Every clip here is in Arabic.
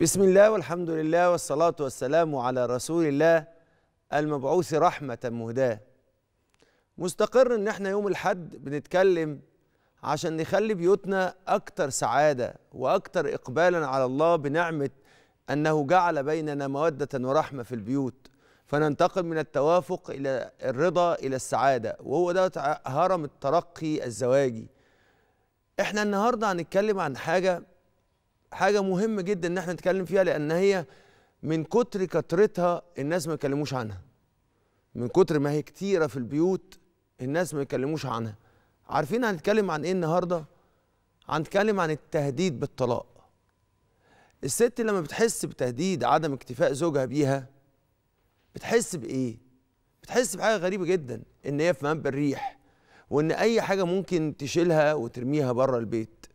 بسم الله والحمد لله والصلاة والسلام على رسول الله المبعوث رحمة مهداة مستقر ان احنا يوم الحد بنتكلم عشان نخلي بيوتنا اكتر سعادة واكتر اقبالا على الله بنعمة انه جعل بيننا مودة ورحمة في البيوت فننتقل من التوافق الى الرضا الى السعادة وهو ده هرم الترقي الزواجي احنا النهاردة هنتكلم عن حاجة حاجه مهمه جدا ان احنا نتكلم فيها لان هي من كتر كترتها الناس ما يتكلموش عنها من كتر ما هي كتيره في البيوت الناس ما يتكلموش عنها عارفين هنتكلم عن ايه النهارده هنتكلم عن التهديد بالطلاق الست لما بتحس بتهديد عدم اكتفاء زوجها بيها بتحس بايه بتحس بحاجه غريبه جدا ان هي في منب الريح وان اي حاجه ممكن تشيلها وترميها بره البيت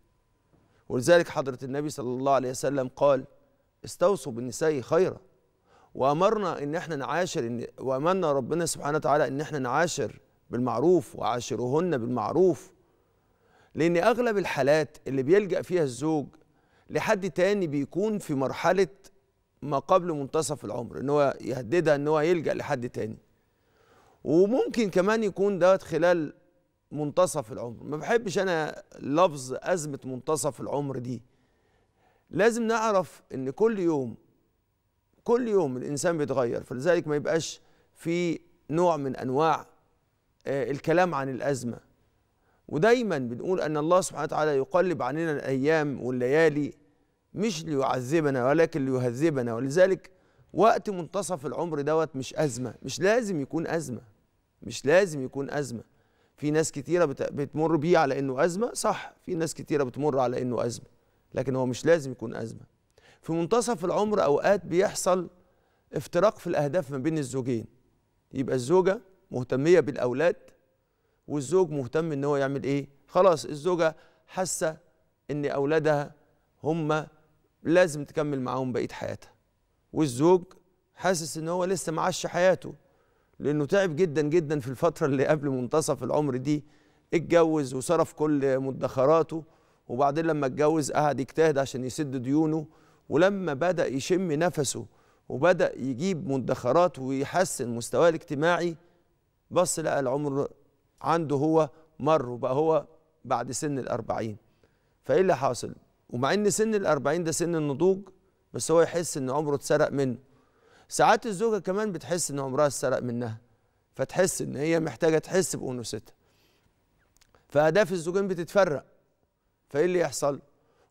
ولذلك حضرة النبي صلى الله عليه وسلم قال استوصوا بالنساء خيرا وأمرنا إن احنا نعاشر إن وأمرنا ربنا سبحانه وتعالى إن احنا نعاشر بالمعروف وعاشرهن بالمعروف لأن أغلب الحالات اللي بيلجأ فيها الزوج لحد تاني بيكون في مرحلة ما قبل منتصف العمر إن هو يهددها إن هو يلجأ لحد تاني وممكن كمان يكون ده خلال منتصف العمر ما بحبش انا لفظ ازمه منتصف العمر دي لازم نعرف ان كل يوم كل يوم الانسان بيتغير فلذلك ما يبقاش في نوع من انواع آه، الكلام عن الازمه ودايما بنقول ان الله سبحانه وتعالى يقلب علينا الايام والليالي مش ليعذبنا ولكن ليهذبنا ولذلك وقت منتصف العمر دوت مش ازمه مش لازم يكون ازمه مش لازم يكون ازمه في ناس كتيره بتمر بيه على انه ازمه صح في ناس كتيره بتمر على انه ازمه لكن هو مش لازم يكون ازمه في منتصف العمر اوقات بيحصل افتراق في الاهداف ما بين الزوجين يبقى الزوجه مهتميه بالاولاد والزوج مهتم ان هو يعمل ايه خلاص الزوجه حاسه ان اولادها هم لازم تكمل معاهم بقيه حياتها والزوج حاسس ان هو لسه معاش حياته لانه تعب جدا جدا في الفتره اللي قبل منتصف العمر دي اتجوز وصرف كل مدخراته وبعدين لما اتجوز قعد يجتهد عشان يسد ديونه ولما بدا يشم نفسه وبدا يجيب مدخرات ويحسن مستواه الاجتماعي بص لقى العمر عنده هو مر وبقى هو بعد سن الأربعين فايه اللي حاصل ومع ان سن الأربعين ده سن النضوج بس هو يحس ان عمره اتسرق منه ساعات الزوجه كمان بتحس ان عمرها اتسرق منها فتحس ان هي محتاجه تحس بانوثتها فاهداف الزوجين بتتفرق فايه اللي يحصل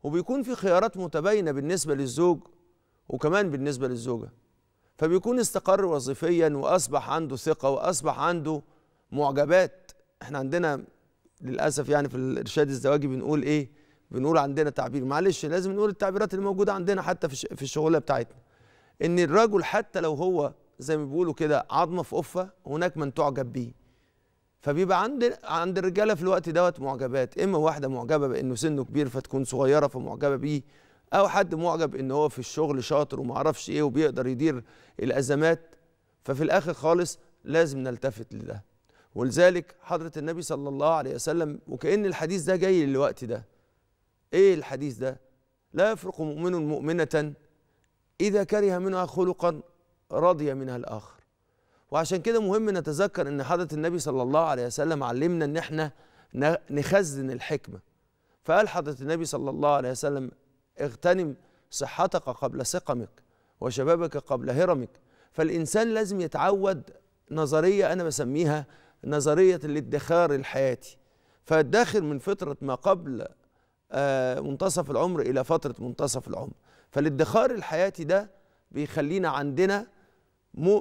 وبيكون في خيارات متباينه بالنسبه للزوج وكمان بالنسبه للزوجه فبيكون استقر وظيفيا واصبح عنده ثقه واصبح عنده معجبات احنا عندنا للاسف يعني في الارشاد الزواجي بنقول ايه بنقول عندنا تعبير معلش لازم نقول التعبيرات اللي موجوده عندنا حتى في الشغله بتاعتنا ان الرجل حتى لو هو زي ما بيقولوا كده عظمه في قفه هناك من تعجب بيه فبيبقى عند عند الرجاله في الوقت دوت معجبات اما واحده معجبه بانه سنه كبير فتكون صغيره فمعجبه بيه او حد معجب ان هو في الشغل شاطر وما اعرفش ايه وبيقدر يدير الازمات ففي الاخر خالص لازم نلتفت لده ولذلك حضره النبي صلى الله عليه وسلم وكان الحديث ده جاي للوقت ده ايه الحديث ده لا يفرق مؤمن مؤمنه إذا كره منها خلقا رضي منها الآخر وعشان كده مهم نتذكر ان حضره النبي صلى الله عليه وسلم علمنا ان احنا نخزن الحكمه فقال حضره النبي صلى الله عليه وسلم اغتنم صحتك قبل سقمك وشبابك قبل هرمك فالانسان لازم يتعود نظريه انا بسميها نظريه الادخار الحياتي فادخر من فتره ما قبل آه، منتصف العمر الى فتره منتصف العمر فالادخار الحياتي ده بيخلينا عندنا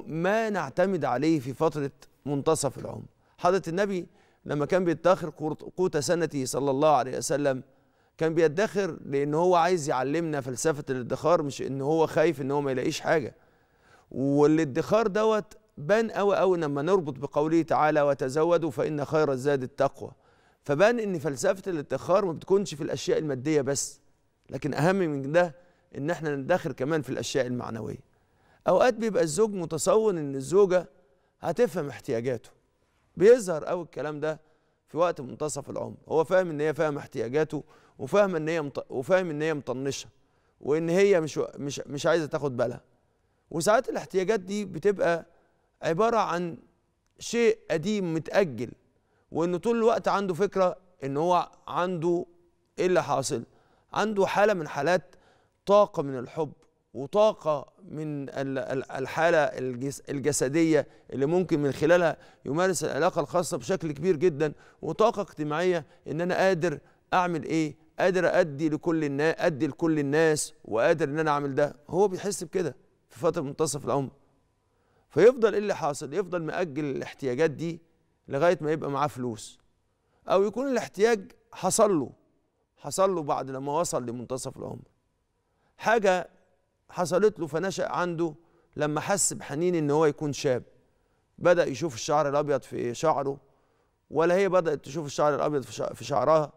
ما نعتمد عليه في فترة منتصف العمر حضرة النبي لما كان بيدخر قوت سنته صلى الله عليه وسلم كان بيدخر لأن هو عايز يعلمنا فلسفة الادخار مش إن هو خايف إن هو ما يلاقيش حاجة والادخار دوت بان أوي أوي لما نربط بقوله تعالى وتزودوا فإن خير الزاد التقوى فبان إن فلسفة الادخار ما بتكونش في الأشياء المادية بس لكن أهم من ده ان احنا ندخر كمان في الاشياء المعنويه اوقات بيبقى الزوج متصور ان الزوجه هتفهم احتياجاته بيظهر قوي الكلام ده في وقت منتصف العمر هو فاهم ان هي فاهم احتياجاته وفاهم ان هي مط... وفاهم ان هي مطنشه وان هي مش مش مش عايزه تاخد بالها وساعات الاحتياجات دي بتبقى عباره عن شيء قديم متاجل وانه طول الوقت عنده فكره ان هو عنده ايه اللي حاصل عنده حاله من حالات طاقة من الحب وطاقة من الحالة الجسدية اللي ممكن من خلالها يمارس العلاقة الخاصة بشكل كبير جدا وطاقة اجتماعية ان انا قادر اعمل ايه قادر ادي لكل الناس ادي لكل الناس وقادر ان انا اعمل ده هو بيحس بكده في فترة منتصف العمر فيفضل ايه اللي حاصل يفضل مأجل الاحتياجات دي لغاية ما يبقى معاه فلوس او يكون الاحتياج حصل له حصل له بعد لما وصل لمنتصف العمر حاجة حصلت له فنشأ عنده لما حس بحنين ان هو يكون شاب بدأ يشوف الشعر الأبيض في شعره ولا هي بدأت تشوف الشعر الأبيض في شعرها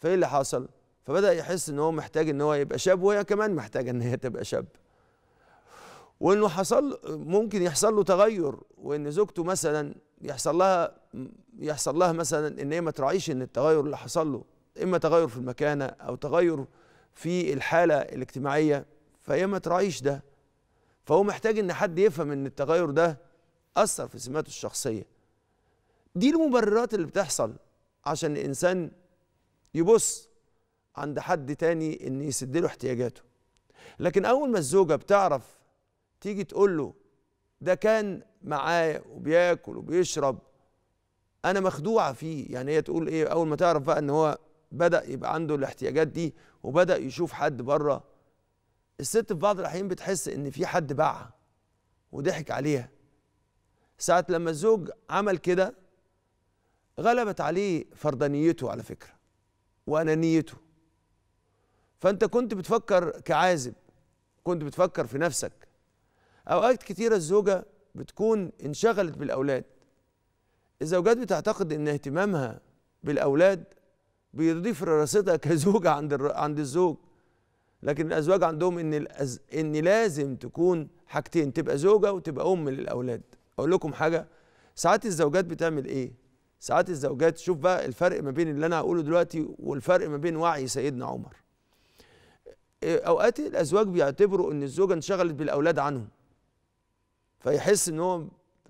فإيه اللي حصل؟ فبدأ يحس ان هو محتاج ان هو يبقى شاب وهي كمان محتاجة ان هي تبقى شاب وانه حصل ممكن يحصل له تغير وان زوجته مثلا يحصل لها يحصل لها مثلا ان هي ما تراعيش ان التغير اللي حصل له اما تغير في المكانه او تغير في الحالة الاجتماعية فهي ما تراعيش ده فهو محتاج ان حد يفهم ان التغير ده أثر في سماته الشخصية دي المبررات اللي بتحصل عشان الإنسان يبص عند حد تاني ان يسد له احتياجاته لكن أول ما الزوجة بتعرف تيجي تقول له ده كان معايا وبياكل وبيشرب انا مخدوعه فيه يعني هي تقول ايه اول ما تعرف بقى ان هو بدأ يبقى عنده الاحتياجات دي وبدأ يشوف حد بره الست في بعض الأحيان بتحس إن في حد باعها وضحك عليها ساعة لما الزوج عمل كده غلبت عليه فردانيته على فكرة وأنانيته فأنت كنت بتفكر كعازب كنت بتفكر في نفسك أوقات كتيرة الزوجة بتكون انشغلت بالأولاد الزوجات بتعتقد إن اهتمامها بالأولاد بيضيف لراستها كزوجة عند عند الزوج لكن الأزواج عندهم إن الأز... إن لازم تكون حاجتين تبقى زوجة وتبقى أم للأولاد أقول لكم حاجة ساعات الزوجات بتعمل إيه؟ ساعات الزوجات شوف بقى الفرق ما بين اللي أنا هقوله دلوقتي والفرق ما بين وعي سيدنا عمر آه، أوقات الأزواج بيعتبروا إن الزوجة انشغلت بالأولاد عنهم فيحس إن هو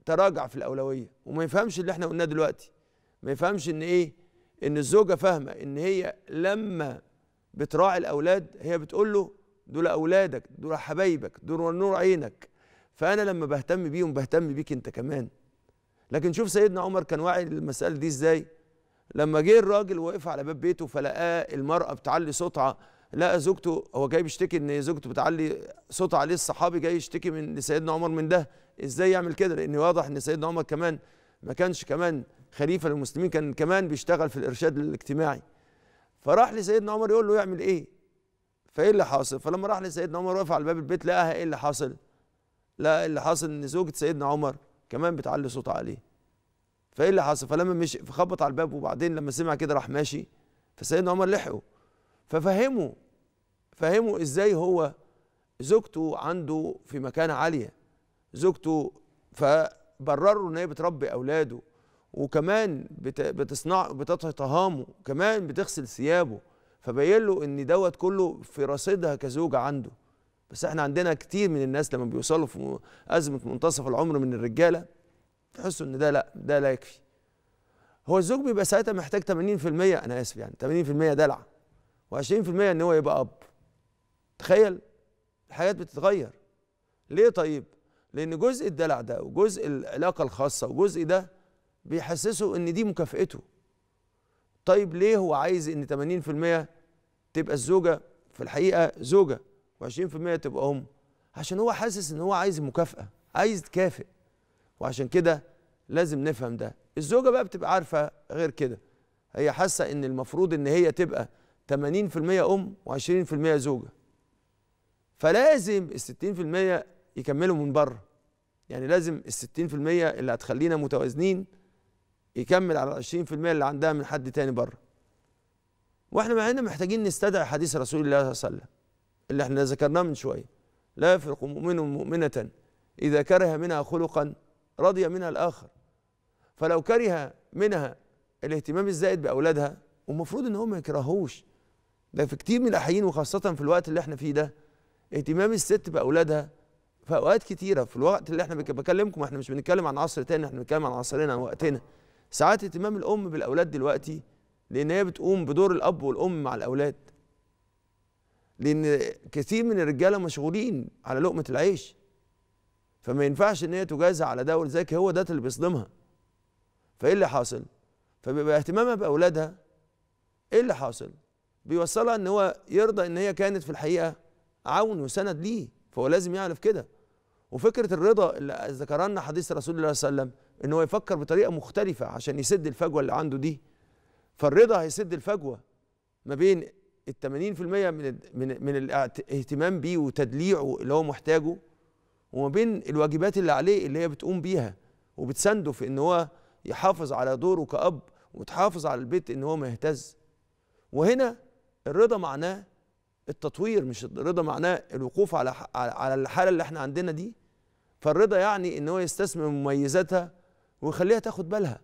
تراجع في الأولوية وما يفهمش اللي إحنا قلناه دلوقتي ما يفهمش إن إيه ان الزوجه فاهمه ان هي لما بتراعي الاولاد هي بتقول له دول اولادك دول حبايبك دول نور عينك فانا لما بهتم بيهم بهتم بيك انت كمان لكن شوف سيدنا عمر كان واعي للمساله دي ازاي لما جه الراجل وقف على باب بيته فلقاه المراه بتعلي صوتها لقى زوجته هو جاي بيشتكي ان زوجته بتعلي صوتها عليه الصحابي جاي يشتكي من لسيدنا عمر من ده ازاي يعمل كده لان واضح ان سيدنا عمر كمان ما كانش كمان خليفه للمسلمين كان كمان بيشتغل في الارشاد الاجتماعي فراح لسيدنا عمر يقول له يعمل ايه فايه اللي حاصل فلما راح لسيدنا عمر وقف على باب البيت لقاها ايه اللي حاصل لا إيه اللي حاصل ان زوجة سيدنا عمر كمان بتعلي صوت عليه فايه اللي حاصل فلما مشي فخبط على الباب وبعدين لما سمع كده راح ماشي فسيدنا عمر لحقه ففهمه فهمه ازاي هو زوجته عنده في مكانة عالية زوجته فبرروا ان هي بتربي اولاده وكمان بتصنع بتطهي طهامه كمان بتغسل ثيابه فبين له ان دوت كله في رصيدها كزوجه عنده بس احنا عندنا كتير من الناس لما بيوصلوا في ازمه منتصف العمر من الرجاله تحسوا ان ده لا ده لا يكفي هو الزوج بيبقى ساعتها محتاج 80% انا اسف يعني 80% دلع و20% ان هو يبقى اب تخيل الحاجات بتتغير ليه طيب لان جزء الدلع ده وجزء العلاقه الخاصه وجزء ده بيحسسه ان دي مكافئته طيب ليه هو عايز ان 80% تبقى الزوجه في الحقيقه زوجه و20% تبقى ام عشان هو حاسس ان هو عايز مكافاه عايز تكافئ وعشان كده لازم نفهم ده الزوجه بقى بتبقى عارفه غير كده هي حاسه ان المفروض ان هي تبقى 80% ام و20% زوجه فلازم ال 60% يكملوا من بره يعني لازم ال 60% اللي هتخلينا متوازنين يكمل على ال 20% اللي عندها من حد تاني بره واحنا مع محتاجين نستدعي حديث رسول الله صلى الله عليه وسلم اللي احنا ذكرناه من شويه لا يفرق مؤمن مؤمنة إذا كره منها خلقا رضي منها الآخر فلو كره منها الاهتمام الزائد بأولادها ومفروض إن هو ما يكرهوش ده في كتير من الأحيان وخاصة في الوقت اللي احنا فيه ده اهتمام الست بأولادها في أوقات كتيرة في الوقت اللي احنا بكلمكم احنا مش بنتكلم عن عصر تاني احنا بنتكلم عن عصرنا عن وقتنا ساعات اهتمام الام بالاولاد دلوقتي لان هي بتقوم بدور الاب والام مع الاولاد لان كثير من الرجاله مشغولين على لقمه العيش فما ينفعش ان هي تجازى على ده ولذلك هو ده اللي بيصدمها فايه اللي حاصل فبيبقى اهتمامها باولادها ايه اللي حاصل بيوصلها ان هو يرضى ان هي كانت في الحقيقه عون وسند ليه فهو لازم يعرف كده وفكره الرضا اللي ذكرنا حديث رسول الله صلى الله عليه وسلم ان هو يفكر بطريقه مختلفه عشان يسد الفجوه اللي عنده دي فالرضا هيسد الفجوه ما بين ال 80% من من من الاهتمام بيه وتدليعه اللي هو محتاجه وما بين الواجبات اللي عليه اللي هي بتقوم بيها وبتسنده في ان هو يحافظ على دوره كأب وتحافظ على البيت ان هو ما يهتز وهنا الرضا معناه التطوير مش الرضا معناه الوقوف على على الحاله اللي احنا عندنا دي فالرضا يعني ان هو يستثمر مميزاتها ويخليها تاخد بالها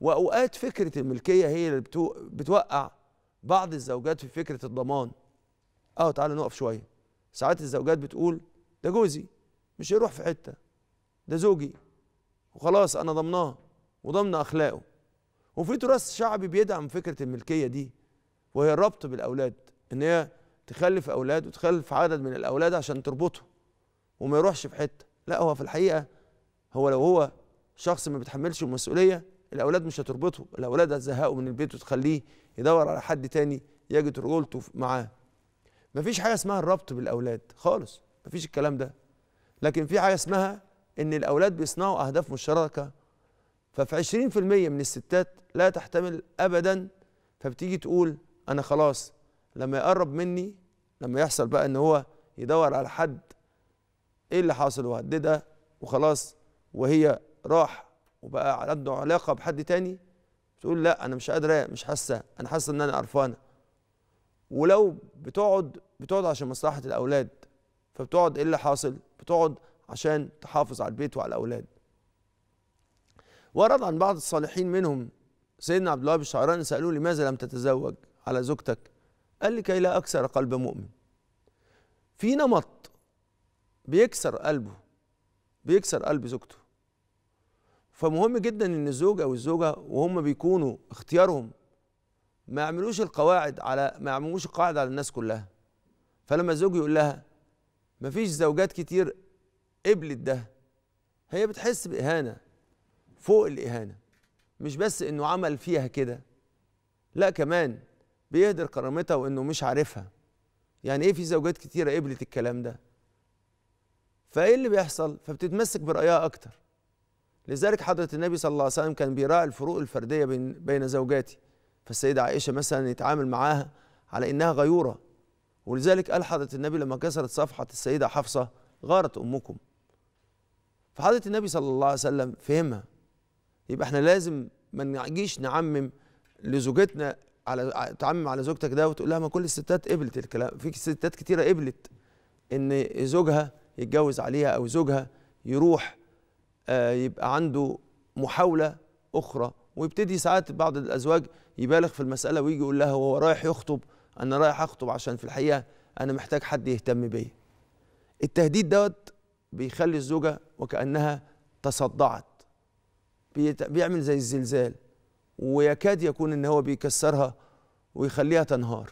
واوقات فكره الملكيه هي اللي بتوقع بعض الزوجات في فكره الضمان اه تعالى نقف شويه ساعات الزوجات بتقول ده جوزي مش هيروح في حته ده زوجي وخلاص انا ضمناه وضمن اخلاقه وفي تراث شعبي بيدعم فكره الملكيه دي وهي الربط بالاولاد ان هي تخلف اولاد وتخلف عدد من الاولاد عشان تربطه وما يروحش في حته لا هو في الحقيقه هو لو هو شخص ما بيتحملش المسؤوليه الاولاد مش هتربطه الاولاد هتزهقه من البيت وتخليه يدور على حد تاني يجد رجولته معاه مفيش حاجه اسمها الربط بالاولاد خالص مفيش الكلام ده لكن في حاجه اسمها ان الاولاد بيصنعوا اهداف مشتركه ففي 20% من الستات لا تحتمل ابدا فبتيجي تقول انا خلاص لما يقرب مني لما يحصل بقى ان هو يدور على حد ايه اللي حاصل وهددها وخلاص وهي راح وبقى عنده علاقه بحد تاني بتقول لا انا مش قادره مش حاسه انا حاسه ان انا قرفانه ولو بتقعد بتقعد عشان مصلحه الاولاد فبتقعد ايه اللي حاصل بتقعد عشان تحافظ على البيت وعلى الاولاد ورد عن بعض الصالحين منهم سيدنا عبد الله بن شعران سالوه لماذا لم تتزوج على زوجتك قال لكي لا اكسر قلب مؤمن في نمط بيكسر قلبه بيكسر قلب زوجته فمهم جدا ان الزوج او الزوجه وهم بيكونوا اختيارهم ما يعملوش القواعد على ما يعملوش القاعده على الناس كلها فلما الزوج يقول لها ما فيش زوجات كتير قبلت ده هي بتحس باهانه فوق الاهانه مش بس انه عمل فيها كده لا كمان بيهدر كرامتها وانه مش عارفها يعني ايه في زوجات كتيره قبلت الكلام ده فايه اللي بيحصل فبتتمسك برايها اكتر لذلك حضرة النبي صلى الله عليه وسلم كان بيراعي الفروق الفردية بين بين زوجاته فالسيدة عائشة مثلا يتعامل معاها على إنها غيورة ولذلك قال حضرة النبي لما كسرت صفحة السيدة حفصة غارت أمكم فحضرة النبي صلى الله عليه وسلم فهمها يبقى احنا لازم ما نجيش نعمم لزوجتنا على تعمم على زوجتك ده وتقول لها ما كل الستات قبلت الكلام في ستات كتيره قبلت ان زوجها يتجوز عليها او زوجها يروح آه، يبقى عنده محاولة أخرى ويبتدي ساعات بعض الأزواج يبالغ في المسألة ويجي يقول لها هو رايح يخطب أنا رايح أخطب عشان في الحقيقة أنا محتاج حد يهتم بيا التهديد دوت بيخلي الزوجة وكأنها تصدعت بيعمل زي الزلزال ويكاد يكون ان هو بيكسرها ويخليها تنهار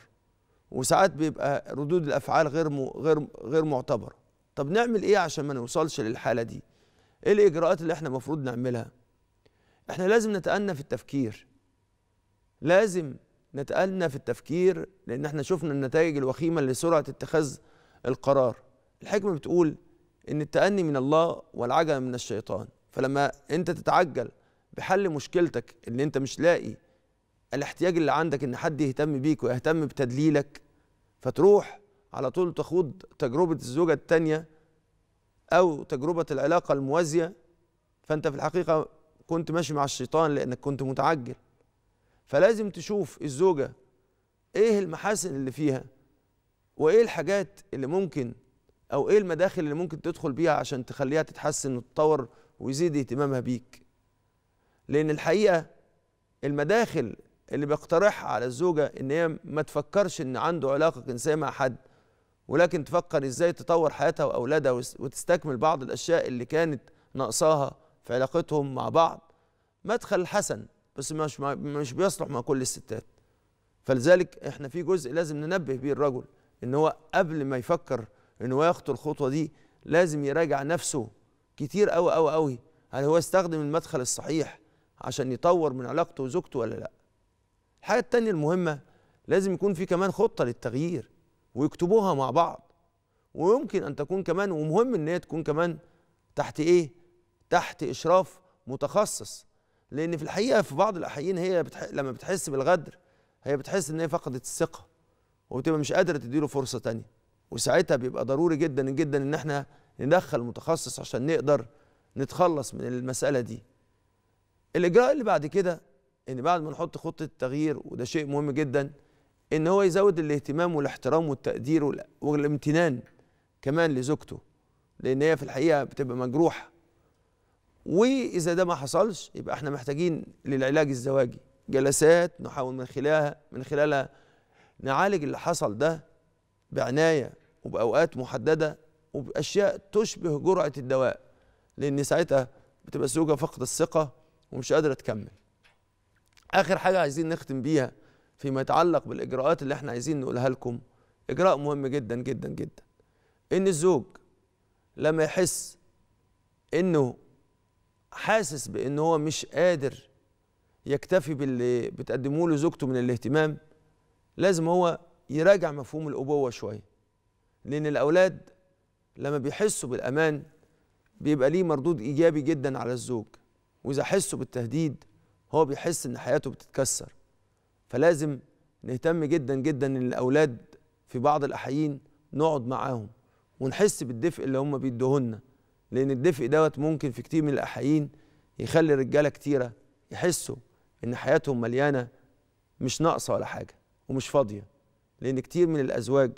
وساعات بيبقى ردود الافعال غير غير غير معتبره طب نعمل ايه عشان ما نوصلش للحاله دي ايه الاجراءات اللي احنا المفروض نعملها احنا لازم نتأنى في التفكير لازم نتأنى في التفكير لان احنا شفنا النتائج الوخيمة لسرعة اتخاذ القرار الحكمة بتقول ان التأني من الله والعجل من الشيطان فلما انت تتعجل بحل مشكلتك اللي انت مش لاقي الاحتياج اللي عندك ان حد يهتم بيك ويهتم بتدليلك فتروح على طول تخوض تجربة الزوجة التانية أو تجربة العلاقة الموازية فأنت في الحقيقة كنت ماشي مع الشيطان لأنك كنت متعجل فلازم تشوف الزوجة إيه المحاسن اللي فيها وإيه الحاجات اللي ممكن أو إيه المداخل اللي ممكن تدخل بيها عشان تخليها تتحسن وتتطور ويزيد اهتمامها بيك لأن الحقيقة المداخل اللي بيقترحها على الزوجة إن هي ما تفكرش إن عنده علاقة جنسية مع حد ولكن تفكر ازاي تطور حياتها واولادها وتستكمل بعض الاشياء اللي كانت ناقصاها في علاقتهم مع بعض مدخل حسن بس مش مش بيصلح مع كل الستات فلذلك احنا في جزء لازم ننبه بيه الرجل ان هو قبل ما يفكر ان هو يخطو الخطوه دي لازم يراجع نفسه كتير قوي قوي قوي هل هو استخدم المدخل الصحيح عشان يطور من علاقته وزوجته ولا لا الحاجه الثانيه المهمه لازم يكون في كمان خطه للتغيير ويكتبوها مع بعض ويمكن ان تكون كمان ومهم ان هي تكون كمان تحت ايه تحت اشراف متخصص لان في الحقيقه في بعض الاحيان هي بتح... لما بتحس بالغدر هي بتحس ان هي فقدت الثقه وبتبقى مش قادره تديله فرصه تانية وساعتها بيبقى ضروري جدا جدا ان احنا ندخل متخصص عشان نقدر نتخلص من المساله دي الاجراء اللي بعد كده ان بعد ما نحط خطه التغيير وده شيء مهم جدا ان هو يزود الاهتمام والاحترام والتقدير والامتنان كمان لزوجته لان هي في الحقيقه بتبقى مجروحه واذا ده ما حصلش يبقى احنا محتاجين للعلاج الزواجي جلسات نحاول من خلالها من خلالها نعالج اللي حصل ده بعنايه وباوقات محدده وباشياء تشبه جرعه الدواء لان ساعتها بتبقى الزوجه فقد الثقه ومش قادره تكمل اخر حاجه عايزين نختم بيها فيما يتعلق بالاجراءات اللي احنا عايزين نقولها لكم اجراء مهم جدا جدا جدا ان الزوج لما يحس انه حاسس بان هو مش قادر يكتفي باللي بتقدمه له زوجته من الاهتمام لازم هو يراجع مفهوم الابوه شويه لان الاولاد لما بيحسوا بالامان بيبقى ليه مردود ايجابي جدا على الزوج واذا حسوا بالتهديد هو بيحس ان حياته بتتكسر فلازم نهتم جدا جدا ان الاولاد في بعض الاحيين نقعد معاهم ونحس بالدفء اللي هم بيدوهولنا لان الدفء دوت ممكن في كتير من الاحيين يخلي رجاله كتيره يحسوا ان حياتهم مليانه مش ناقصه ولا حاجه ومش فاضيه لان كتير من الازواج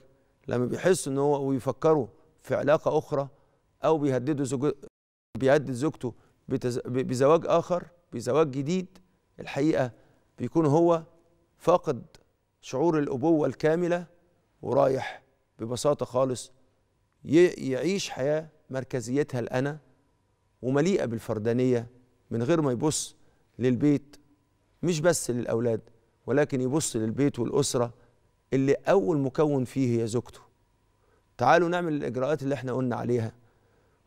لما بيحسوا ان هو ويفكروا في علاقه اخرى او بيهددوا زوج بيهدد زوجته بزواج اخر بزواج جديد الحقيقه بيكون هو فاقد شعور الابوه الكامله ورايح ببساطه خالص يعيش حياه مركزيتها الانا ومليئه بالفردانيه من غير ما يبص للبيت مش بس للاولاد ولكن يبص للبيت والاسره اللي اول مكون فيه هي زوجته تعالوا نعمل الاجراءات اللي احنا قلنا عليها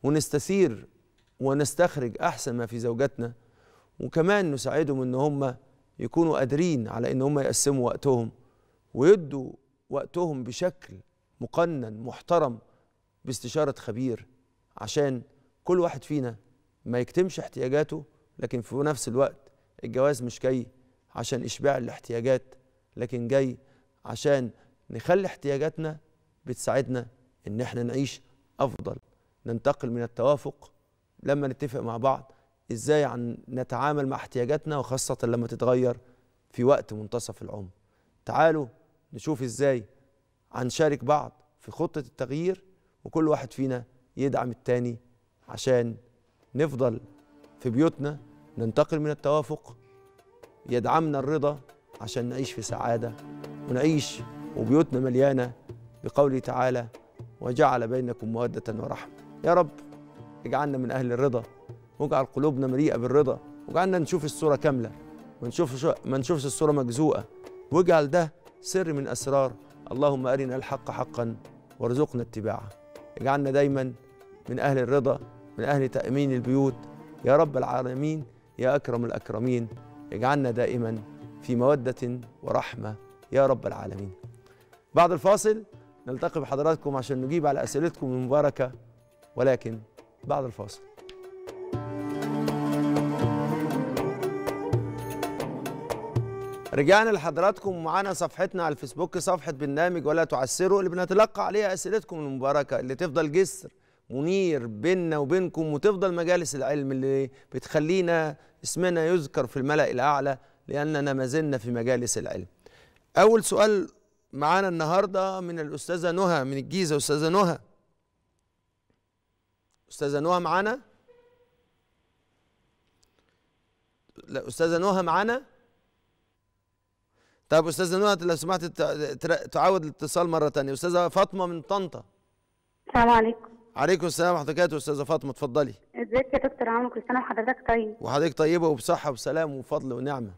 ونستثير ونستخرج احسن ما في زوجاتنا وكمان نساعدهم ان هم يكونوا قادرين على ان هم يقسموا وقتهم ويدوا وقتهم بشكل مقنن محترم باستشاره خبير عشان كل واحد فينا ما يكتمش احتياجاته لكن في نفس الوقت الجواز مش جاي عشان اشباع الاحتياجات لكن جاي عشان نخلي احتياجاتنا بتساعدنا ان احنا نعيش افضل ننتقل من التوافق لما نتفق مع بعض ازاي نتعامل مع احتياجاتنا وخاصه لما تتغير في وقت منتصف العمر تعالوا نشوف ازاي هنشارك بعض في خطه التغيير وكل واحد فينا يدعم التاني عشان نفضل في بيوتنا ننتقل من التوافق يدعمنا الرضا عشان نعيش في سعاده ونعيش وبيوتنا مليانه بقوله تعالى وجعل بينكم موده ورحمه يا رب اجعلنا من اهل الرضا واجعل قلوبنا مليئه بالرضا واجعلنا نشوف الصوره كامله ما ما نشوفش الصوره مجزوءه واجعل ده سر من اسرار اللهم ارنا الحق حقا وارزقنا اتباعه اجعلنا دايما من اهل الرضا من اهل تامين البيوت يا رب العالمين يا اكرم الاكرمين اجعلنا دائما في موده ورحمه يا رب العالمين بعد الفاصل نلتقي بحضراتكم عشان نجيب على اسئلتكم المباركه ولكن بعد الفاصل رجعنا لحضراتكم معانا صفحتنا على الفيسبوك صفحة برنامج ولا تعسروا اللي بنتلقى عليها أسئلتكم المباركة اللي تفضل جسر منير بيننا وبينكم وتفضل مجالس العلم اللي بتخلينا اسمنا يذكر في الملأ الأعلى لأننا ما زلنا في مجالس العلم أول سؤال معانا النهاردة من الأستاذة نهى من الجيزة أستاذة نهى أستاذة نهى معانا لا أستاذة نهى معانا طيب استاذه نهى لو سمحت تعاود الاتصال مره ثانيه استاذه فاطمه من طنطا السلام عليكم عليكم السلام ورحمه الله وبركاته استاذه فاطمه اتفضلي ازيك يا دكتور عمرو إيه؟ كل سنه وحضرتك طيب وحضرتك طيبه وبصحه وسلام وفضل ونعمه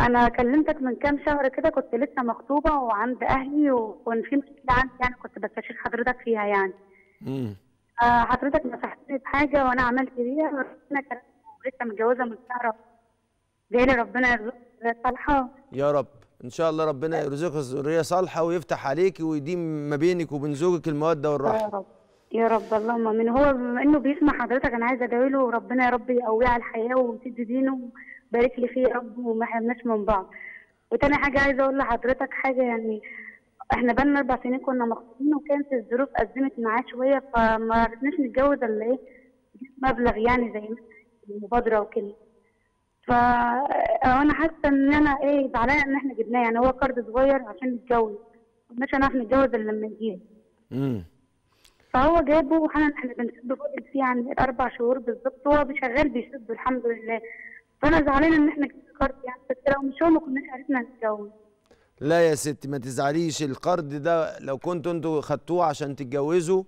انا كلمتك من كام شهر كده كنت لسه مخطوبه وعند اهلي وكان في مشكله عندي يعني كنت بستشير حضرتك فيها يعني امم حضرتك نصحتني بحاجه وانا عملت بيها انا كنت لسه متجوزه من شهر جاي ربنا يرزقني صالحه يا رب ان شاء الله ربنا يرزقك ذريه صالحه ويفتح عليك ويديم ما بينك وبين زوجك الموده والرحمه يا رب يا رب اللهم امين هو بما انه بيسمع حضرتك انا عايزه ادعي له ربنا يا رب يقويه على الحياه ويسد دينه ويبارك لي فيه يا رب وما احرمناش من بعض وتاني حاجه عايزه اقول لحضرتك حاجه يعني احنا بقالنا اربع سنين كنا مخطوبين وكانت الظروف ازمت معاه شويه فما عرفناش نتجوز الا ايه مبلغ يعني زي مبادره وكده فانا آه، حاسه ان انا ايه زعلانه ان احنا جبناه يعني هو كارد صغير عشان نتجوز مش هنعرف نتجوز الا لما نجيب امم فهو جابه وحنا احنا بنشده فاضل فيه يعني اربع شهور بالظبط هو شغال بيشده الحمد لله فانا زعلانه ان احنا جبنا كارد يعني بس لو مش هو ما كناش عرفنا نتجوز لا يا ستي ما تزعليش القرض ده لو كنتوا انتوا خدتوه عشان تتجوزوا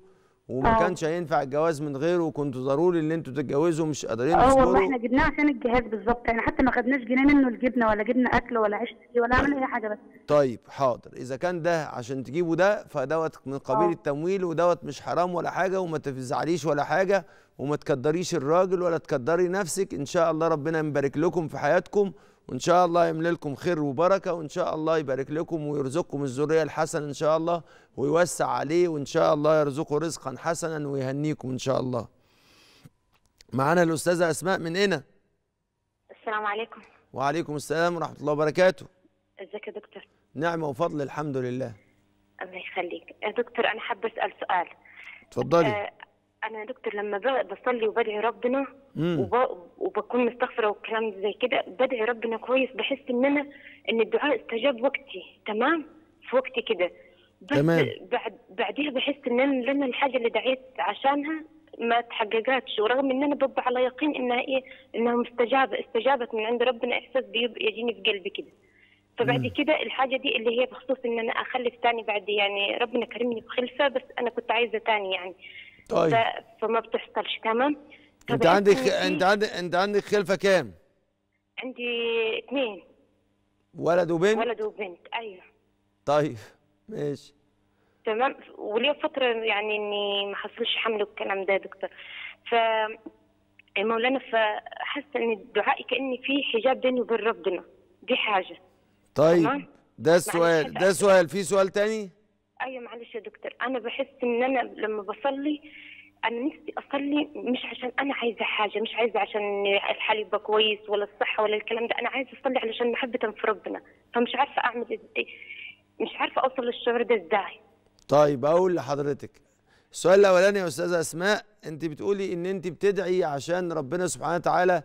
وما أوه. كانش هينفع الجواز من غيره وكنتوا ضروري ان انتوا تتجوزوا مش قادرين تسكروا اه والله احنا جبناه عشان الجهاز بالظبط يعني حتى ما خدناش جنيه منه الجبنه ولا جبنا اكل ولا عيش ولا عملنا اي حاجه بس طيب حاضر اذا كان ده عشان تجيبوا ده فدوت من قبيل أوه. التمويل ودوت مش حرام ولا حاجه وما تزعليش ولا حاجه وما تكدريش الراجل ولا تكدري نفسك ان شاء الله ربنا يبارك لكم في حياتكم وان شاء الله يملي لكم خير وبركه وان شاء الله يبارك لكم ويرزقكم الذريه الحسنه ان شاء الله ويوسع عليه وان شاء الله يرزقه رزقا حسنا ويهنيكم ان شاء الله معانا الاستاذه اسماء من هنا السلام عليكم وعليكم السلام ورحمه الله وبركاته ازيك يا دكتور نعمه وفضل الحمد لله الله يخليك يا دكتور انا حابه اسال سؤال اتفضلي آه انا يا دكتور لما بصلي وبدعي ربنا وب... وبكون مستغفره وكلام زي كده بدعي ربنا كويس بحس ان انا ان الدعاء استجاب وقتي تمام في وقتي كده بس تمام. بعد بعديها بحس ان انا لما الحاجه اللي دعيت عشانها ما تحققتش ورغم ان انا ببقى على يقين انها ايه انها مستجابه استجابت من عند ربنا احساس بيجيني في قلبي كده فبعد كده الحاجه دي اللي هي بخصوص ان انا اخلف تاني بعد يعني ربنا كرمني بخلفه بس انا كنت عايزه تاني يعني طيب فما بتحصلش تمام انت عندك انت عندك انت عندك خلفه كام؟ عندي اثنين ولد وبنت؟ ولد وبنت ايوه طيب ماشي تمام وليا فتره يعني اني ما حصلش حمل والكلام ده يا دكتور ف مولانا فحاسه ان دعائي كاني في حجاب بيني وبين ربنا دي حاجه طيب ده يعني السؤال ده السؤال في سؤال تاني؟ ايوه معلش يا دكتور انا بحس ان انا لما بصلي انا نفسي اصلي مش عشان انا عايزه حاجه مش عايزه عشان الحال يبقى كويس ولا الصحه ولا الكلام ده انا عايزه اصلي علشان محبه في ربنا فمش عارفه اعمل ازاي مش عارفه اوصل للشعور ده ازاي طيب اقول لحضرتك السؤال الاولاني يا استاذه اسماء انت بتقولي ان انت بتدعي عشان ربنا سبحانه وتعالى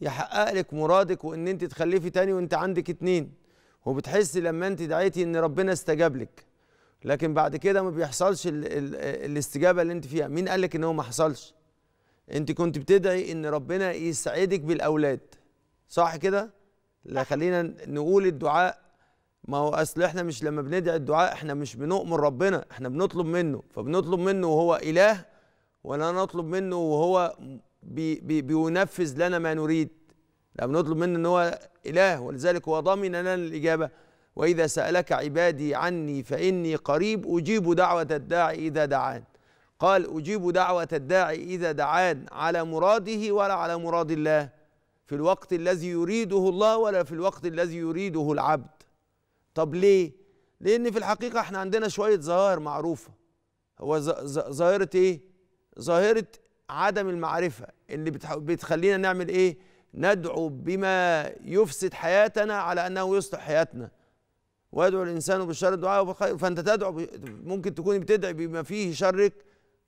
يحقق لك مرادك وان انت تخلفي تاني وانت عندك اتنين وبتحسي لما انت دعيتي ان ربنا استجاب لك لكن بعد كده ما بيحصلش ال ال الاستجابه اللي انت فيها مين قال لك ان هو ما حصلش انت كنت بتدعي ان ربنا يسعدك بالاولاد صح كده لا خلينا نقول الدعاء ما هو اصل احنا مش لما بندعي الدعاء احنا مش بنؤمر ربنا احنا بنطلب منه فبنطلب منه وهو اله ولا نطلب منه وهو بي بي بينفذ لنا ما نريد لا بنطلب منه ان هو اله ولذلك هو ضامن لنا الاجابه وإذا سألك عبادي عني فإني قريب أجيب دعوة الداعي إذا دعان قال أجيب دعوة الداعي إذا دعان على مراده ولا على مراد الله في الوقت الذي يريده الله ولا في الوقت الذي يريده العبد طب ليه؟ لأن في الحقيقة احنا عندنا شوية ظواهر معروفة هو ظاهرة ايه؟ ظاهرة عدم المعرفة اللي بتخلينا نعمل ايه؟ ندعو بما يفسد حياتنا على أنه يصلح حياتنا ويدعو الانسان بالشر الدعاء بالخير فانت تدعو ممكن تكون بتدعي بما فيه شرك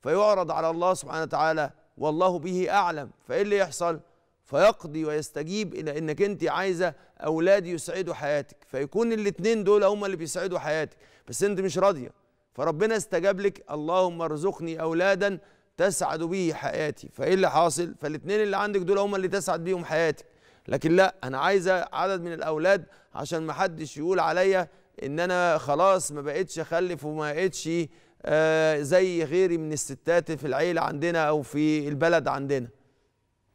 فيعرض على الله سبحانه وتعالى والله به اعلم فايه اللي يحصل فيقضي ويستجيب الى انك انت عايزه اولاد يسعدوا حياتك فيكون الاثنين دول هم اللي بيسعدوا حياتك بس انت مش راضيه فربنا استجاب لك اللهم ارزقني اولادا تسعد به حياتي فايه اللي حاصل فالاثنين اللي عندك دول هم اللي تسعد بيهم حياتك لكن لا انا عايزه عدد من الاولاد عشان ما حدش يقول عليا ان انا خلاص ما بقتش اخلف وما بقتش آه، زي غيري من الستات في العيله عندنا او في البلد عندنا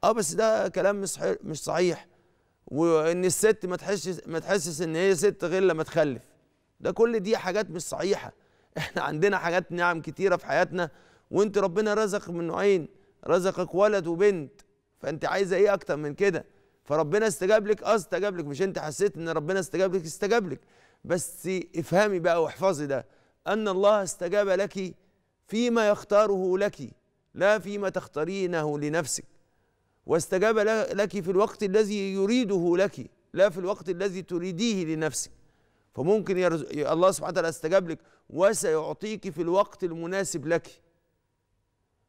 اه بس ده كلام مش مش صحيح وان الست ما تحسش ما تحسش ان هي ست غير لما تخلف ده كل دي حاجات مش صحيحه احنا عندنا حاجات نعم كتيره في حياتنا وانت ربنا رزق من نوعين رزقك ولد وبنت فانت عايزه ايه اكتر من كده فربنا استجاب لك اه استجاب لك مش انت حسيت ان ربنا استجاب لك استجاب لك بس افهمي بقى واحفظي ده ان الله استجاب لك فيما يختاره لك لا فيما تختارينه لنفسك واستجاب لك في الوقت الذي يريده لك لا في الوقت الذي تريديه لنفسك فممكن يرز... الله سبحانه وتعالى استجاب لك وسيعطيك في الوقت المناسب لك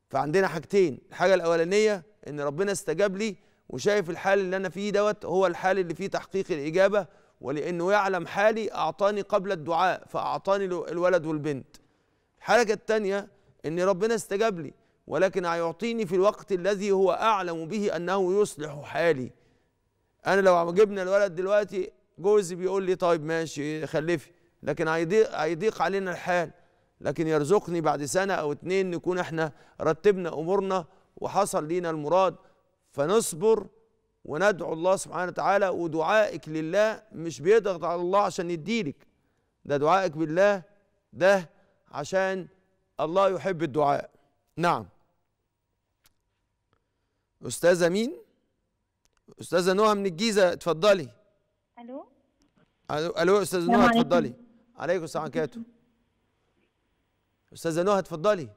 فعندنا حاجتين الحاجة الأولانية إن ربنا استجاب لي وشايف الحال اللي انا فيه دوت هو الحال اللي فيه تحقيق الاجابه ولانه يعلم حالي اعطاني قبل الدعاء فاعطاني الولد والبنت الحركة الثانيه ان ربنا استجاب لي ولكن هيعطيني في الوقت الذي هو اعلم به انه يصلح حالي انا لو جبنا الولد دلوقتي جوزي بيقول لي طيب ماشي خلفي لكن هيضيق هيضيق علينا الحال لكن يرزقني بعد سنه او اتنين نكون احنا رتبنا امورنا وحصل لينا المراد فنصبر وندعو الله سبحانه وتعالى ودعائك لله مش بيضغط على الله عشان يديلك ده دعائك بالله ده عشان الله يحب الدعاء نعم أستاذة مين؟ أستاذة نهى من الجيزة اتفضلي ألو ألو أستاذة نهى اتفضلي عليكم السلام عليكم أستاذة نهى اتفضلي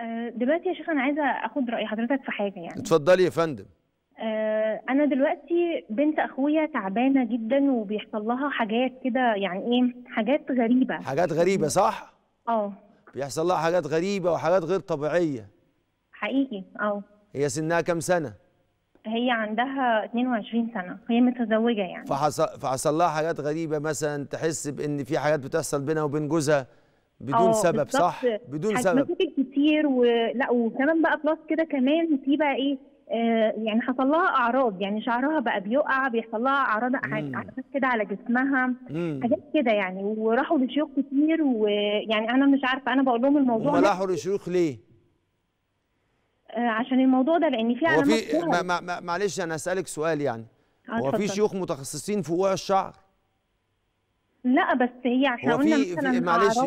آه، دلوقتي يا شيخ انا عايزه اخد راي حضرتك في حاجه يعني اتفضلي يا فندم آه، انا دلوقتي بنت اخويا تعبانه جدا وبيحصل لها حاجات كده يعني ايه حاجات غريبه حاجات غريبه صح اه بيحصل لها حاجات غريبه وحاجات غير طبيعيه حقيقي اه هي سنها كام سنه هي عندها 22 سنه هي متزوجه يعني فحصل فحصل لها حاجات غريبه مثلا تحس بان في حاجات بتحصل بينها وبين جوزها بدون آه، سبب صح بدون سبب مشاكل كتير ولا وكمان بقى بلس كده كمان في بقى ايه آه، يعني حصل لها اعراض يعني شعرها بقى بيقع بيحصل لها اعراض حاجات كده على جسمها حاجات كده يعني وراحوا لشيوخ كتير ويعني انا مش عارفه انا بقول لهم الموضوع ده راحوا لشيوخ ليه؟ آه، عشان الموضوع ده لان في علامات معلش انا اسالك سؤال يعني هو في شيوخ متخصصين في وقوع الشعر؟ لا بس هي عشان قلنا مثلا معلش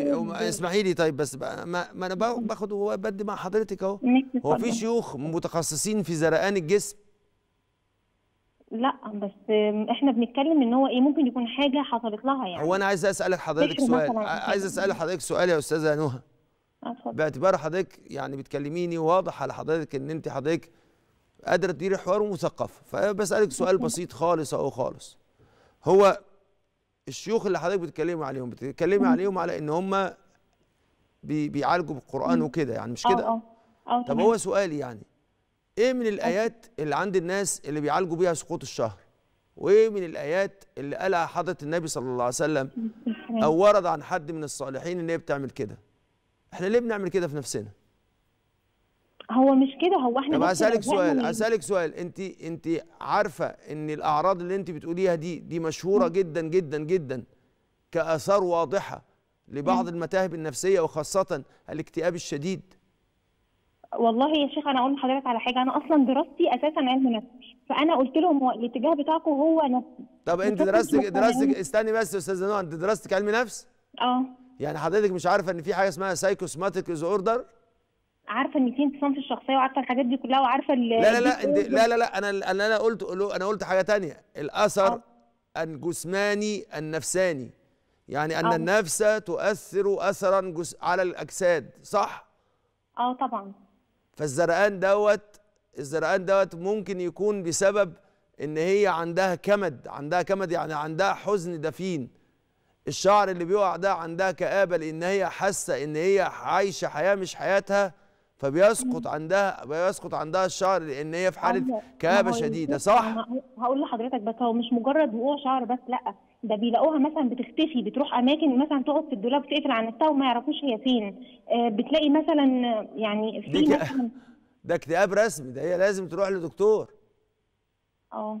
اسمحي لي طيب بس ما, انا باخد وبدي مع حضرتك اهو هو في شيوخ متخصصين في زرقان الجسم لا بس احنا بنتكلم ان هو ايه ممكن يكون حاجه حصلت لها يعني هو انا عايز اسالك حضرتك سؤال عايز اسال حضرتك سؤال يا استاذه نهى باعتبار حضرتك يعني بتكلميني واضح على حضرتك ان انت حضرتك قادره تديري حوار ومثقفه فبسالك سؤال بسيط خالص اهو خالص هو الشيوخ اللي حضرتك بتتكلمي عليهم بتتكلمي عليهم على ان هم بي بيعالجوا بالقران وكده يعني مش آه، كده اه اه طب هو سؤالي يعني ايه من آه. الايات اللي عند الناس اللي بيعالجوا بيها سقوط الشهر وايه من الايات اللي قالها حضره النبي صلى الله عليه وسلم او ورد عن حد من الصالحين ان هي بتعمل كده احنا ليه بنعمل كده في نفسنا هو مش كده هو احنا طب هسالك سؤال هسالك سؤال انت انت عارفه ان الاعراض اللي انت بتقوليها دي دي مشهوره جدا جدا جدا كاثار واضحه لبعض المتاهب النفسيه وخاصه الاكتئاب الشديد والله يا شيخ انا اقول لحضرتك على حاجه انا اصلا دراستي اساسا علم نفس فانا قلت لهم هو الاتجاه بتاعكم هو نفسي طب انت دراستك دراستك استني بس يا استاذه نوع انت دراستك علم نفس اه يعني حضرتك مش عارفه ان في حاجه اسمها سايكوسماتيك اوردر عارفه ان في انفصام في الشخصيه وعارفه الحاجات دي كلها وعارفه لا لا لا لا لا لا انا انا قلت انا قلت حاجه تانية الاثر الجسماني النفساني يعني ان أوه. النفس تؤثر اثرا جس... على الاجساد صح اه طبعا فالزرقان دوت الزرقان دوت ممكن يكون بسبب ان هي عندها كمد عندها كمد يعني عندها حزن دفين الشعر اللي بيقع ده عندها كآبة لان هي حاسه ان هي عايشه حياه مش حياتها فبيسقط عندها بيسقط عندها الشعر لان هي في حاله كابه شديده صح؟ هقول لحضرتك بس هو مش مجرد وقوع شعر بس لا ده بيلاقوها مثلا بتختفي بتروح اماكن مثلا تقعد في الدولاب تقفل عن نفسها وما يعرفوش هي فين آه، بتلاقي مثلا يعني في مثلا ده اكتئاب رسمي ده هي لازم تروح لدكتور اه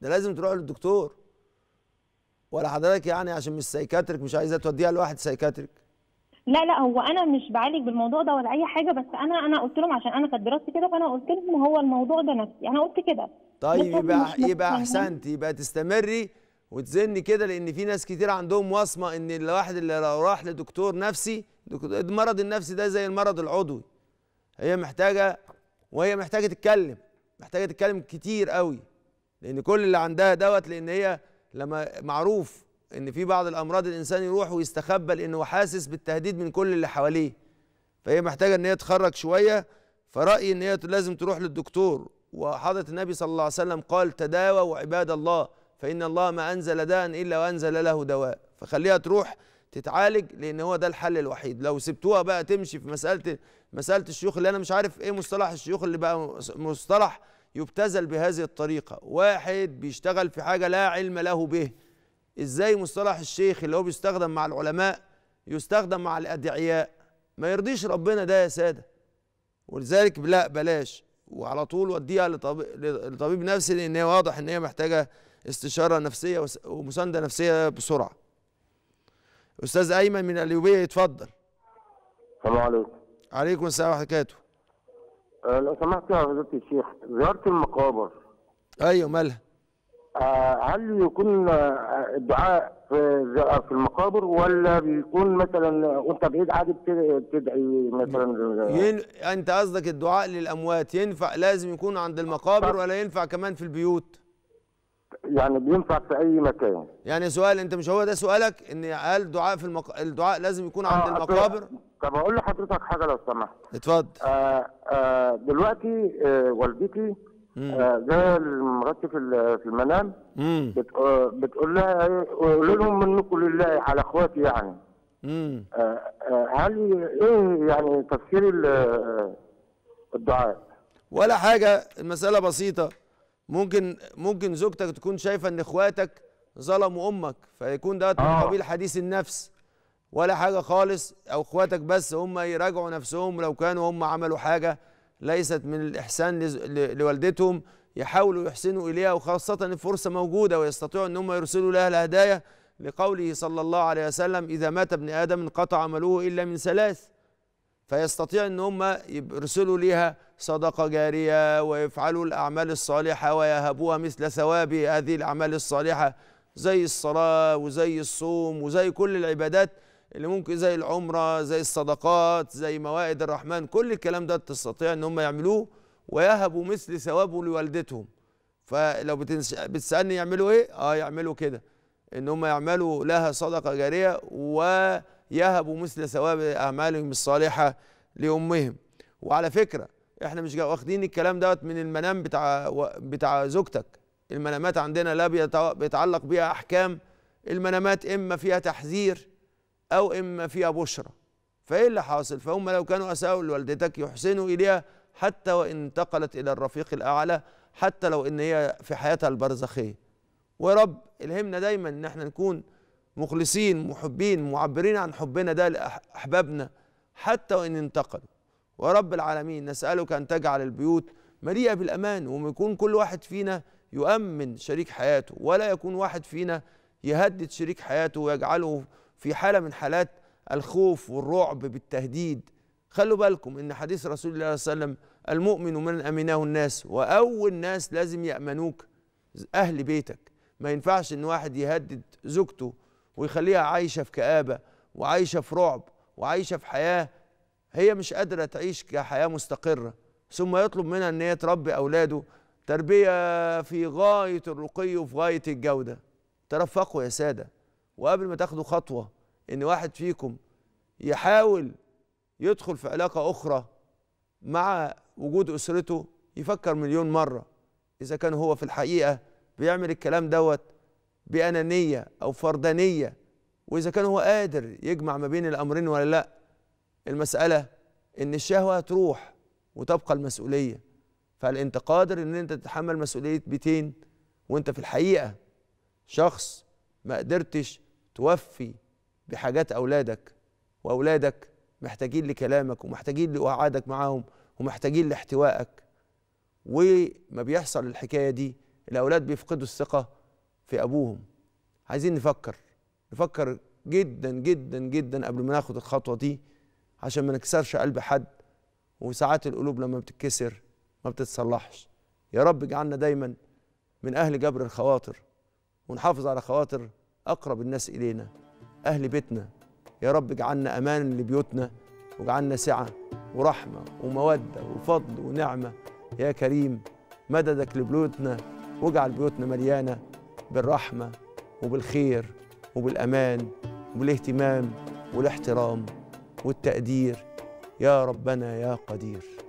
ده لازم تروح للدكتور ولا حضرتك يعني عشان مش سايكاتريك مش عايزه توديها لواحد سايكاتريك لا لا هو انا مش بعالج بالموضوع ده ولا اي حاجه بس انا انا قلت لهم عشان انا كانت دراستي كده فانا قلت لهم هو الموضوع ده نفسي انا قلت كده طيب يبقى يبقى احسنت يبقى تستمري وتزني كده لان في ناس كتير عندهم وصمه ان الواحد اللي لو راح لدكتور نفسي المرض النفسي ده زي المرض العضوي هي محتاجه وهي محتاجه تتكلم محتاجه تتكلم كتير قوي لان كل اللي عندها دوت لان هي لما معروف ان في بعض الامراض الانسان يروح ويستخبى لانه حاسس بالتهديد من كل اللي حواليه فهي محتاجه ان هي تخرج شويه فرايي ان هي لازم تروح للدكتور وحضره النبي صلى الله عليه وسلم قال تداووا عباد الله فان الله ما انزل داء الا وانزل له دواء فخليها تروح تتعالج لان هو ده الحل الوحيد لو سبتوها بقى تمشي في مساله مساله الشيوخ اللي انا مش عارف ايه مصطلح الشيوخ اللي بقى مصطلح يبتذل بهذه الطريقه واحد بيشتغل في حاجه لا علم له به ازاي مصطلح الشيخ اللي هو بيستخدم مع العلماء يستخدم مع الادعياء ما يرضيش ربنا ده يا ساده ولذلك لا بلاش وعلى طول وديها لطبيب نفسي لان هي واضح ان هي محتاجه استشاره نفسيه ومسانده نفسيه بسرعه استاذ ايمن من اليوبيه يتفضل السلام عليكم عليكم السلام ورحمه الله لو سمحت يا فضيله الشيخ زياره المقابر ايوه مالها آه، هل يكون آه، الدعاء في المقابر ولا بيكون مثلا وانت بعيد عادي بتدعي مثلا ين... انت قصدك الدعاء للاموات ينفع لازم يكون عند المقابر ولا ينفع كمان في البيوت؟ يعني بينفع في اي مكان يعني سؤال انت مش هو ده سؤالك ان هل دعاء في المق... الدعاء لازم يكون عند آه المقابر؟ طب اقول لحضرتك حاجه لو سمحت اتفضل آه آه دلوقتي آه والدتي زي آه، لمراتي في في المنام آه، بتقول لها إيه، قولوا لهم منكم لله على اخواتي يعني آه، هل ايه يعني تفسير الدعاء ولا حاجه المساله بسيطه ممكن ممكن زوجتك تكون شايفه ان اخواتك ظلموا امك فيكون ده من قبيل حديث النفس ولا حاجه خالص او اخواتك بس هم يراجعوا نفسهم لو كانوا هم عملوا حاجه ليست من الإحسان لوالدتهم يحاولوا يحسنوا إليها وخاصة الفرصة موجودة ويستطيعوا أن هم يرسلوا لها الهدايا لقوله صلى الله عليه وسلم إذا مات ابن آدم انقطع عمله إلا من ثلاث فيستطيع أن هم يرسلوا لها صدقة جارية ويفعلوا الأعمال الصالحة ويهبوها مثل ثواب هذه الأعمال الصالحة زي الصلاة وزي الصوم وزي كل العبادات اللي ممكن زي العمرة زي الصدقات زي موائد الرحمن كل الكلام ده تستطيع ان هم يعملوه ويهبوا مثل ثوابه لوالدتهم فلو بتسألني يعملوا ايه اه يعملوا كده ان هم يعملوا لها صدقة جارية ويهبوا مثل ثواب اعمالهم الصالحة لامهم وعلى فكرة احنا مش واخدين الكلام دوت من المنام بتاع بتاع زوجتك المنامات عندنا لا بيتعلق بيها احكام المنامات اما فيها تحذير أو إما فيها بشرة فإيه اللي حاصل فهم لو كانوا أساءوا لوالدتك يحسنوا إليها حتى وإن انتقلت إلى الرفيق الأعلى حتى لو إن هي في حياتها البرزخية ويا رب الهمنا دايما إن احنا نكون مخلصين محبين معبرين عن حبنا ده لأحبابنا حتى وإن انتقلوا ورب العالمين نسألك أن تجعل البيوت مليئة بالأمان ويكون كل واحد فينا يؤمن شريك حياته ولا يكون واحد فينا يهدد شريك حياته ويجعله في حالة من حالات الخوف والرعب بالتهديد خلوا بالكم ان حديث رسول الله صلى الله عليه وسلم المؤمن من امنه الناس واول ناس لازم يامنوك اهل بيتك ما ينفعش ان واحد يهدد زوجته ويخليها عايشه في كابه وعايشه في رعب وعايشه في حياه هي مش قادره تعيش كحياه مستقره ثم يطلب منها ان هي تربي اولاده تربيه في غايه الرقي وفي غايه الجوده ترفقوا يا ساده وقبل ما تاخدوا خطوه ان واحد فيكم يحاول يدخل في علاقه اخرى مع وجود اسرته يفكر مليون مره اذا كان هو في الحقيقه بيعمل الكلام دوت بانانيه او فردانيه واذا كان هو قادر يجمع ما بين الامرين ولا لا المساله ان الشهوه هتروح وتبقى المسؤوليه فهل انت قادر ان انت تتحمل مسؤوليه بيتين وانت في الحقيقه شخص ما قدرتش توفي بحاجات أولادك وأولادك محتاجين لكلامك ومحتاجين لوعادك معاهم ومحتاجين لاحتوائك وما بيحصل الحكاية دي الأولاد بيفقدوا الثقة في أبوهم عايزين نفكر نفكر جدا جدا جدا قبل ما ناخد الخطوة دي عشان ما نكسرش قلب حد وساعات القلوب لما بتتكسر ما بتتصلحش يا رب اجعلنا دايما من أهل جبر الخواطر ونحافظ على خواطر أقرب الناس إلينا أهل بيتنا يا رب اجعلنا أمان لبيوتنا واجعلنا سعة ورحمة ومودة وفضل ونعمة يا كريم مددك لبيوتنا واجعل بيوتنا مليانة بالرحمة وبالخير وبالأمان وبالاهتمام والاحترام والتقدير يا ربنا يا قدير